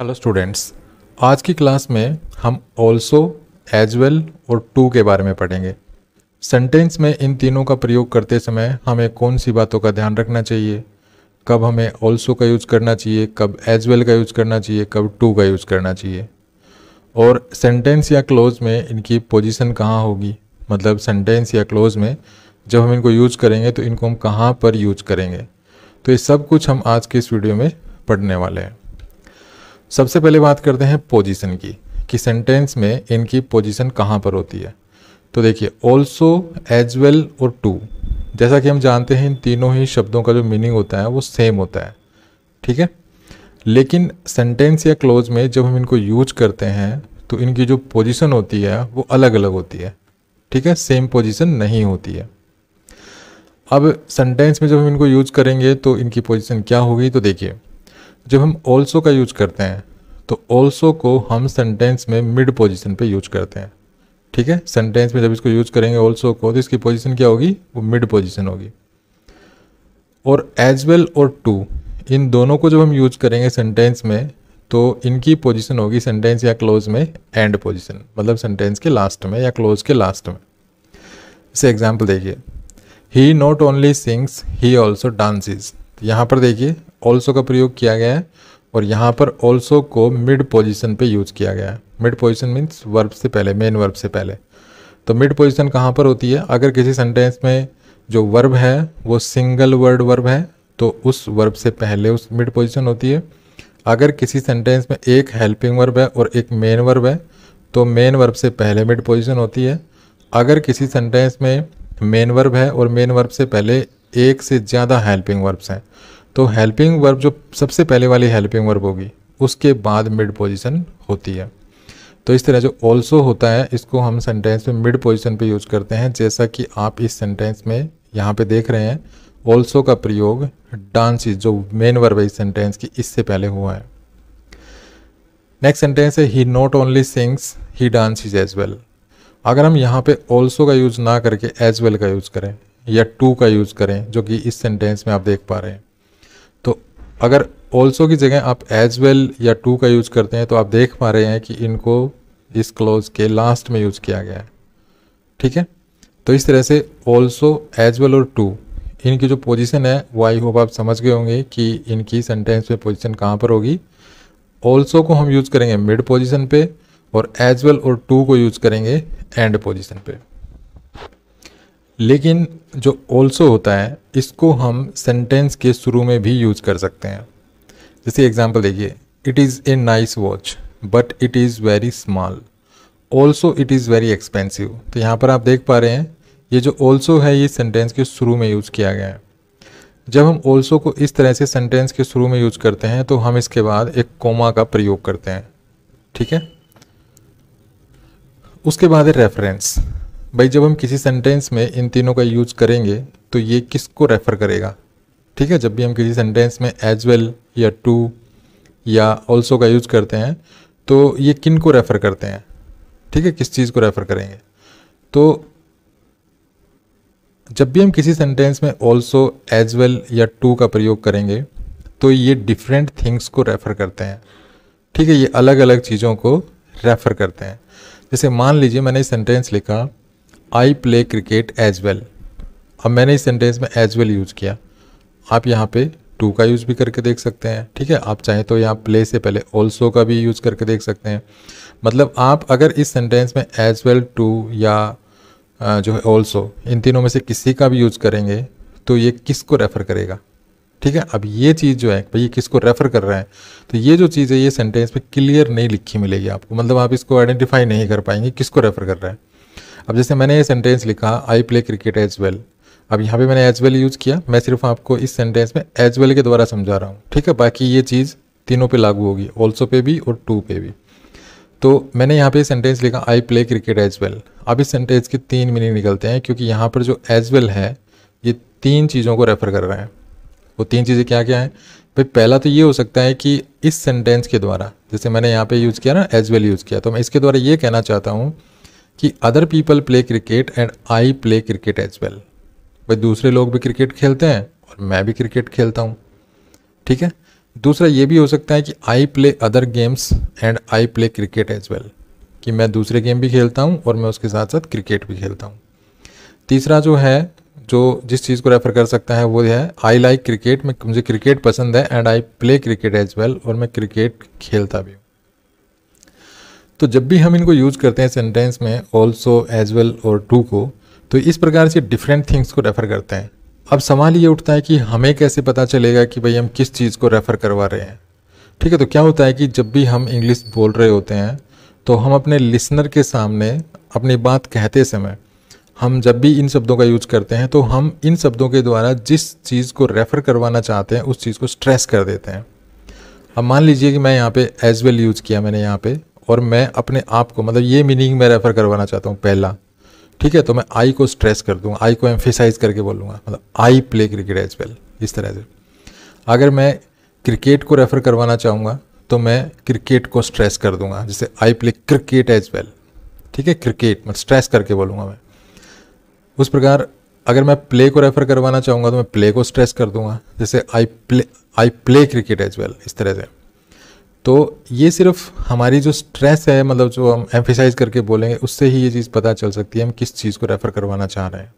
hello students आज की class में हम ऑल्सो एज वेल और टू के बारे में पढ़ेंगे सेंटेंस में इन तीनों का प्रयोग करते समय हमें कौन सी बातों का ध्यान रखना चाहिए कब हमें ऑल्सो का यूज़ करना चाहिए कब एज वेल का यूज़ करना चाहिए कब टू का यूज़ करना चाहिए और सेंटेंस या क्लोज में इनकी पोजिशन कहाँ होगी मतलब सेंटेंस या क्लोज में जब हम इनको यूज करेंगे तो इनको हम कहाँ पर यूज करेंगे तो ये सब कुछ हम आज के इस वीडियो में पढ़ने वाले हैं सबसे पहले बात करते हैं पोजीशन की कि सेंटेंस में इनकी पोजीशन कहाँ पर होती है तो देखिए ऑल्सो एज वेल और टू जैसा कि हम जानते हैं इन तीनों ही शब्दों का जो मीनिंग होता है वो सेम होता है ठीक है लेकिन सेंटेंस या क्लोज में जब हम इनको यूज करते हैं तो इनकी जो पोजीशन होती है वो अलग अलग होती है ठीक है सेम पोजीशन नहीं होती है अब सेंटेंस में जब हम इनको यूज करेंगे तो इनकी पोजीशन क्या होगी तो देखिए जब हम ऑल्सो का यूज करते हैं तो ऑल्सो को हम सेंटेंस में मिड पोजिशन पर यूज करते हैं ठीक है सेंटेंस में जब इसको यूज करेंगे ऑल्सो को तो इसकी पोजिशन क्या होगी वो मिड पोजिशन होगी और एज वेल और टू इन दोनों को जब हम यूज करेंगे सेंटेंस में तो इनकी पोजीशन होगी सेंटेंस या क्लोज में एंड पोजीशन मतलब सेंटेंस के लास्ट में या क्लोज के लास्ट में इसे एग्जाम्पल देखिए he not only sings he also dances यहाँ पर देखिए ऑल्सो का प्रयोग किया गया है और यहाँ पर ऑल्सो को मिड पोजिशन पर यूज़ किया गया है मिड पोजिशन मीन्स वर्ब से पहले मेन वर्ब से पहले तो मिड पोजिशन कहाँ पर होती है अगर किसी सेंटेंस में जो वर्ब है वो सिंगल वर्ड वर्ब है तो उस वर्ब से पहले उस मिड पोजिशन होती है अगर किसी सेंटेंस में एक हेल्पिंग वर्ब है और एक मेन वर्ब है तो मेन वर्ब से पहले मिड पोजिशन होती है अगर किसी सेंटेंस में मेन वर्ब है और मेन वर्ब से पहले एक से ज़्यादा हेल्पिंग वर्ब्स हैं तो हेल्पिंग वर्ब जो सबसे पहले वाली हेल्पिंग वर्ब होगी उसके बाद मिड पोजिशन होती है तो इस तरह जो ऑल्सो होता है इसको हम सेंटेंस में मिड पोजिशन पे यूज करते हैं जैसा कि आप इस सेंटेंस में यहाँ पे देख रहे हैं ऑल्सो का प्रयोग डांस इज जो मेन वर्ब है इस सेंटेंस की इससे पहले हुआ है नेक्स्ट सेंटेंस है he not only sings he dance is as well अगर हम यहाँ पे ऑल्सो का यूज़ ना करके एज वेल का यूज़ करें या टू का यूज़ करें जो कि इस सेंटेंस में आप देख पा रहे हैं अगर ऑल्सो की जगह आप एज वेल या टू का यूज़ करते हैं तो आप देख पा रहे हैं कि इनको इस क्लोज के लास्ट में यूज़ किया गया है ठीक है तो इस तरह से ऑल्सो एज वेल और टू इनकी जो पोजीशन है वो आई होप आप समझ गए होंगे कि इनकी सेंटेंस में पोजीशन कहाँ पर होगी ऑल्सो को हम यूज़ करेंगे मिड पोजीशन पे और एज वेल और टू को यूज़ करेंगे एंड पोजीशन पे लेकिन जो ऑल्सो होता है इसको हम सेंटेंस के शुरू में भी यूज कर सकते हैं जैसे एग्जाम्पल देखिए it is a nice watch but it is very small also it is very expensive तो यहाँ पर आप देख पा रहे हैं ये जो ऑल्सो है ये सेंटेंस के शुरू में यूज़ किया गया है जब हम ऑल्सो को इस तरह से सेंटेंस के शुरू में यूज़ करते हैं तो हम इसके बाद एक कोमा का प्रयोग करते हैं ठीक है उसके बाद है रेफरेंस भाई जब हम किसी सेंटेंस में इन तीनों का यूज करेंगे तो ये किसको रेफ़र करेगा ठीक है जब भी हम किसी सेंटेंस में एज वेल या टू या ऑल्सो का यूज करते हैं तो ये किन को रेफ़र करते हैं ठीक है किस चीज़ को रेफ़र करेंगे तो जब भी हम किसी सेंटेंस में ऑल्सो एज वेल या टू का प्रयोग करेंगे तो ये डिफरेंट थिंग्स को रेफ़र करते हैं ठीक है ये अलग अलग चीज़ों को रेफ़र करते हैं जैसे मान लीजिए मैंने सेंटेंस लिखा I play cricket as well अब मैंने इस सेंटेंस में एज वेल यूज़ किया आप यहाँ पे टू का यूज़ भी करके देख सकते हैं ठीक है आप चाहें तो यहाँ प्ले से पहले ऑल्सो का भी यूज़ करके देख सकते हैं मतलब आप अगर इस सेंटेंस में एज वेल टू या जो है ऑल्सो इन तीनों में से किसी का भी यूज़ करेंगे तो ये किस को रेफ़र करेगा ठीक है अब ये चीज़ जो है भाई ये किसको रेफ़र कर रहा है तो ये जो चीज़ है ये सेंटेंस में क्लियर नहीं लिखी मिलेगी आपको मतलब आप इसको आइडेंटिफाई नहीं कर पाएंगे किसको रेफ़र कर रहा है अब जैसे मैंने ये सेंटेंस लिखा I play cricket as well अब यहाँ पे मैंने एज वेल यूज़ किया मैं सिर्फ आपको इस सेंटेंस में एज वेल के द्वारा समझा रहा हूँ ठीक है बाकी ये चीज़ तीनों पे लागू होगी ऑल्सो पे भी और टू पे भी तो मैंने यहाँ पे सेंटेंस लिखा I play cricket as well अब इस सेंटेंस के तीन मीनिंग निकलते हैं क्योंकि यहाँ पर जो एज वेल है ये तीन चीज़ों को रेफ़र कर रहे हैं वो तीन चीज़ें क्या क्या हैं भाई पहला तो ये हो सकता है कि इस सेंटेंस के द्वारा जैसे मैंने यहाँ पे यूज़ किया ना एज वेल यूज़ किया तो मैं इसके द्वारा ये कहना चाहता हूँ कि other people play cricket and I play cricket as well भाई दूसरे लोग भी क्रिकेट खेलते हैं और मैं भी क्रिकेट खेलता हूँ ठीक है दूसरा ये भी हो सकता है कि I play other games and I play cricket as well कि मैं दूसरे गेम भी खेलता हूँ और मैं उसके साथ साथ क्रिकेट भी खेलता हूँ तीसरा जो है जो जिस चीज़ को रेफ़र कर सकता है वो है आई लाइक क्रिकेट मैं मुझे क्रिकेट पसंद है and I play cricket as well और मैं क्रिकेट खेलता भी हूँ तो जब भी हम इनको यूज़ करते हैं सेंटेंस में ऑल्सो एज वेल और टू को तो इस प्रकार से डिफरेंट थिंग्स को रेफ़र करते हैं अब सवाल ये उठता है कि हमें कैसे पता चलेगा कि भाई हम किस चीज़ को रेफ़र करवा रहे हैं ठीक है तो क्या होता है कि जब भी हम इंग्लिश बोल रहे होते हैं तो हम अपने लिसनर के सामने अपनी बात कहते समय हम जब भी इन शब्दों का यूज करते हैं तो हम इन शब्दों के द्वारा जिस चीज़ को रेफ़र करवाना चाहते हैं उस चीज़ को स्ट्रेस कर देते हैं अब मान लीजिए कि मैं यहाँ पे एज वेल यूज़ किया मैंने यहाँ पे और मैं अपने आप को मतलब ये मीनिंग मैं रेफ़र करवाना चाहता हूँ पहला ठीक है तो मैं आई को स्ट्रेस कर दूंगा आई को एम्फिसाइज करके बोलूँगा मतलब I play cricket as well इस तरह से अगर मैं क्रिकेट को रेफ़र करवाना चाहूँगा तो मैं क्रिकेट को स्ट्रेस कर दूंगा जैसे I play cricket as well ठीक है क्रिकेट मतलब स्ट्रेस करके बोलूँगा मैं उस प्रकार अगर मैं प्ले को रेफ़र करवाना चाहूँगा तो मैं प्ले को स्ट्रेस कर दूंगा जैसे I play I play cricket as well इस तरह से तो ये सिर्फ हमारी जो स्ट्रेस है मतलब जो हम एम्फिसाइज करके बोलेंगे उससे ही ये चीज़ पता चल सकती है हम किस चीज़ को रेफ़र करवाना चाह रहे हैं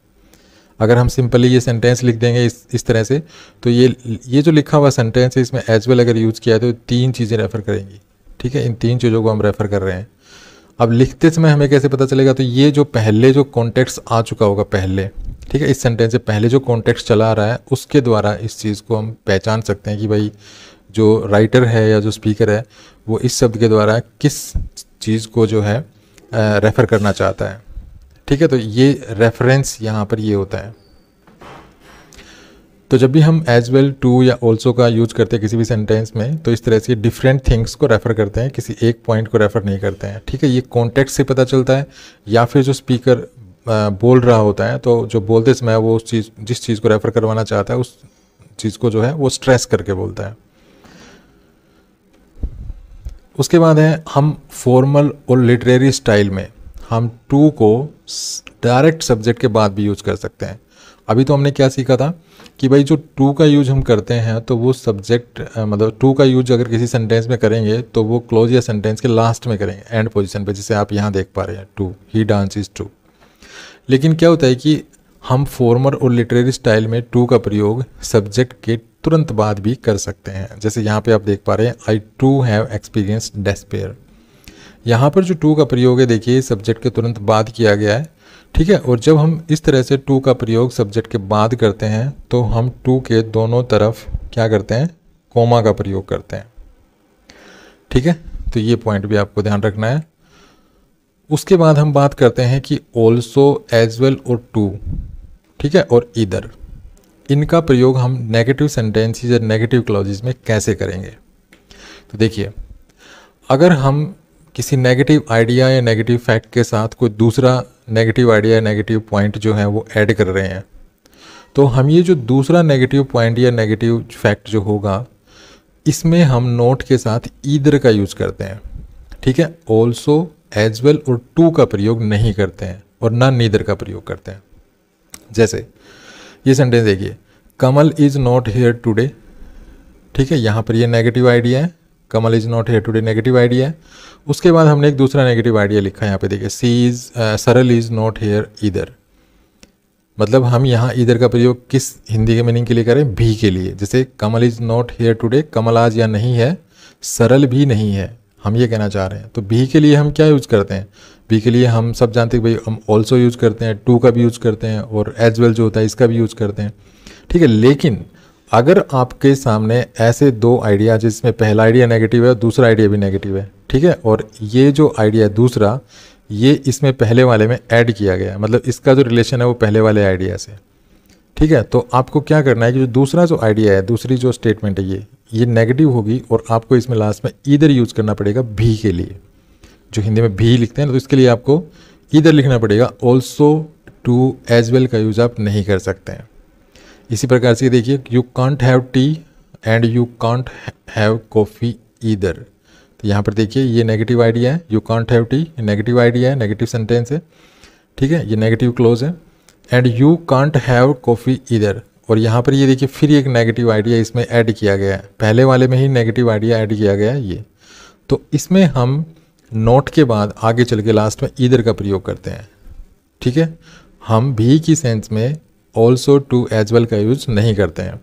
अगर हम सिंपली ये सेंटेंस लिख देंगे इस इस तरह से तो ये ये जो लिखा हुआ सेंटेंस है इसमें एज वेल अगर यूज़ किया है तो तीन चीज़ें रेफ़र करेंगी ठीक है इन तीन चीज़ों को हम रेफ़र कर रहे हैं अब लिखते समय हमें कैसे पता चलेगा तो ये जो पहले जो कॉन्टेक्ट आ चुका होगा पहले ठीक है इस सेंटेंस से पहले जो कॉन्टेक्ट चला आ रहा है उसके द्वारा इस चीज़ को हम पहचान सकते हैं कि भाई जो राइटर है या जो स्पीकर है वो इस शब्द के द्वारा किस चीज़ को जो है रेफ़र करना चाहता है ठीक है तो ये रेफरेंस यहाँ पर ये होता है तो जब भी हम एज वेल टू या ऑल्सो का यूज करते हैं किसी भी सेंटेंस में तो इस तरह से डिफरेंट थिंग्स को रेफ़र करते हैं किसी एक पॉइंट को रेफ़र नहीं करते हैं ठीक है ये कॉन्टेक्ट से पता चलता है या फिर जो स्पीकर बोल रहा होता है तो जो बोलते समय वो उस चीज़ जिस चीज़ को रेफ़र करवाना चाहता है उस चीज़ को जो है वो स्ट्रेस करके बोलता है उसके बाद है हम फॉर्मल और लिटरेरी स्टाइल में हम टू को डायरेक्ट सब्जेक्ट के बाद भी यूज कर सकते हैं अभी तो हमने क्या सीखा था कि भाई जो टू का यूज हम करते हैं तो वो सब्जेक्ट मतलब टू का यूज अगर किसी सेंटेंस में करेंगे तो वो क्लोज या सेंटेंस के लास्ट में करेंगे एंड पोजिशन पर जिसे आप यहाँ देख पा रहे हैं too he dance is too लेकिन क्या होता है कि हम फॉर्मल और लिटरेरी स्टाइल में टू का प्रयोग सब्जेक्ट के तुरंत बाद भी कर सकते हैं जैसे यहाँ पे आप देख पा रहे हैं I too have experience despair यहाँ पर जो टू का प्रयोग है देखिए सब्जेक्ट के तुरंत बाद किया गया है ठीक है और जब हम इस तरह से टू का प्रयोग सब्जेक्ट के बाद करते हैं तो हम टू के दोनों तरफ क्या करते हैं कोमा का प्रयोग करते हैं ठीक है तो ये पॉइंट भी आपको ध्यान रखना है उसके बाद हम बात करते हैं कि ऑल्सो एज वेल और टू ठीक है और इधर इनका प्रयोग हम नेगेटिव सेंटेंसेस या नेगेटिव क्लॉजेस में कैसे करेंगे तो देखिए अगर हम किसी नेगेटिव आइडिया या नेगेटिव फैक्ट के साथ कोई दूसरा नेगेटिव आइडिया या नेगेटिव पॉइंट जो है वो ऐड कर रहे हैं तो हम ये जो दूसरा नेगेटिव पॉइंट या नेगेटिव फैक्ट जो होगा इसमें हम नोट के साथ ईदर का यूज़ करते हैं ठीक है ऑल्सो एज वेल और टू का प्रयोग नहीं करते हैं और ना नीदर का प्रयोग करते हैं जैसे ये सेंटेंस देखिए Kamal is not here today ठीक है यहाँ पर ये नेगेटिव आइडिया है Kamal is not here today negative idea है उसके बाद हमने एक दूसरा नेगेटिव आइडिया लिखा है यहाँ पे देखिए she is Saral is not here इधर मतलब हम यहाँ इधर का प्रयोग किस हिंदी के मीनिंग के लिए करें भी के लिए जैसे Kamal is not here today Kamal आज या नहीं है सरल भी नहीं है हम ये कहना चाह रहे हैं तो भी के लिए हम क्या यूज़ करते हैं बी के लिए हम सब जानते हैं भाई हम ऑल्सो यूज़ करते हैं टू का भी यूज़ करते हैं और एज वेल जो होता है इसका भी यूज़ करते हैं ठीक है लेकिन अगर आपके सामने ऐसे दो आइडिया जिसमें पहला आइडिया नेगेटिव है दूसरा आइडिया भी नेगेटिव है ठीक है और ये जो आइडिया है दूसरा ये इसमें पहले वाले में ऐड किया गया है मतलब इसका जो रिलेशन है वो पहले वाले आइडिया से ठीक है तो आपको क्या करना है कि जो दूसरा जो आइडिया है दूसरी जो स्टेटमेंट है ये ये नेगेटिव होगी और आपको इसमें लास्ट में इधर यूज़ करना पड़ेगा भी के लिए जो हिंदी में भी लिखते हैं ना तो इसके लिए आपको इधर लिखना पड़ेगा ऑल्सो टू एज वेल का यूज़ आप नहीं कर सकते हैं इसी प्रकार से देखिए you can't have tea and you can't have coffee either तो यहाँ पर देखिए ये नेगेटिव आइडिया है you can't have tea negative idea है नेगेटिव सेंटेंस है ठीक है ये नेगेटिव क्लोज है and you can't have coffee either और यहाँ पर ये देखिए फिर एक नेगेटिव आइडिया इसमें ऐड किया गया है पहले वाले में ही नेगेटिव आइडिया ऐड किया गया है ये तो इसमें हम नोट के बाद आगे चल के लास्ट में इधर का प्रयोग करते हैं ठीक है हम भी की सेंस में ऑल्सो टू एज वेल का यूज नहीं करते हैं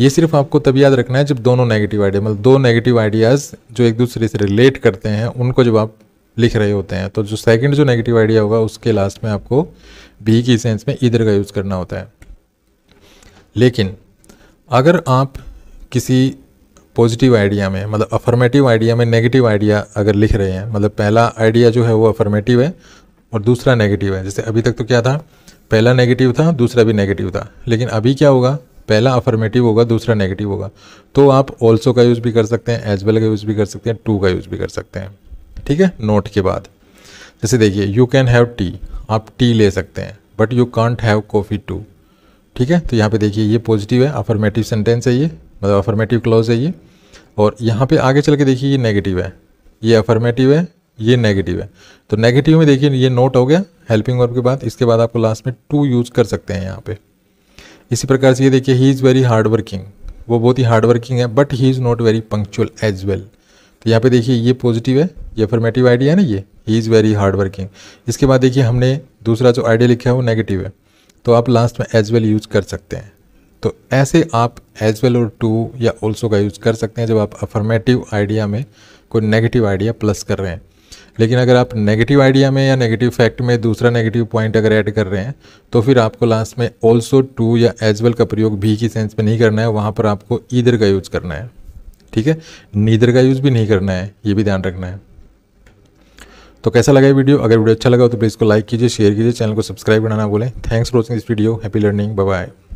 ये सिर्फ आपको तब याद रखना है जब दोनों नेगेटिव आइडिया मतलब दो नेगेटिव आइडियाज़ जो एक दूसरे से रिलेट करते हैं उनको जब आप लिख रहे होते हैं तो जो सेकंड जो नेगेटिव आइडिया होगा उसके लास्ट में आपको भी की सेंस में इधर का यूज़ करना होता है लेकिन अगर आप किसी पॉजिटिव आइडिया में मतलब अफर्मेटिव आइडिया में नेगेटिव आइडिया अगर लिख रहे हैं मतलब पहला आइडिया जो है वो अफर्मेटिव है और दूसरा नेगेटिव है जैसे अभी तक तो क्या था पहला नेगेटिव था दूसरा भी नेगेटिव था लेकिन अभी क्या होगा पहला अफर्मेटिव होगा दूसरा नेगेटिव होगा तो आप ऑल्सो का यूज़ भी कर सकते हैं एज वेल का यूज़ भी कर सकते हैं टू का यूज़ भी कर सकते हैं ठीक है नोट के बाद जैसे देखिए यू कैन हैव टी आप टी ले सकते हैं but you can't have coffee too ठीक है तो यहाँ पे देखिए ये पॉजिटिव है अफर्मेटिव सेंटेंस है ये मतलब अफर्मेटिव क्लॉज है ये और यहाँ पे आगे चल के देखिए ये नेगेटिव है ये अफर्मेटिव है ये नेगेटिव है तो नेगेटिव में देखिए ये नोट हो गया हेल्पिंग वर्ब के बाद इसके बाद आपको लास्ट में टू यूज़ कर सकते हैं यहाँ पे इसी प्रकार से ये देखिए he is very hard working वो बहुत ही हार्ड वर्किंग है but he is not very punctual as well तो यहाँ पे देखिए ये पॉजिटिव है ये अफर्मेटिव आइडिया है ना ये he is very hard working इसके बाद देखिए हमने दूसरा जो आइडिया लिखा है वो नेगेटिव है तो आप लास्ट में एज वेल यूज़ कर सकते हैं तो ऐसे आप एज वेल और टू या ऑल्सो का यूज़ कर सकते हैं जब आप अफर्मेटिव आइडिया में कोई नेगेटिव आइडिया प्लस कर रहे हैं लेकिन अगर आप नेगेटिव आइडिया में या नेगेटिव फैक्ट में दूसरा नेगेटिव पॉइंट अगर ऐड कर रहे हैं तो फिर आपको लास्ट में ऑल्सो टू या एज वेल का प्रयोग भी की सेंस में नहीं करना है वहाँ पर आपको ईदर का यूज़ करना है ठीक है नीदर का यूज़ भी नहीं करना है ये भी ध्यान रखना है तो कैसा लगा ये वीडियो अगर वीडियो अच्छा लगा तो प्लीज़ को लाइक कीजिए शेयर कीजिए चैनल को सब्सक्राइब करना ना thanks for watching this video happy learning bye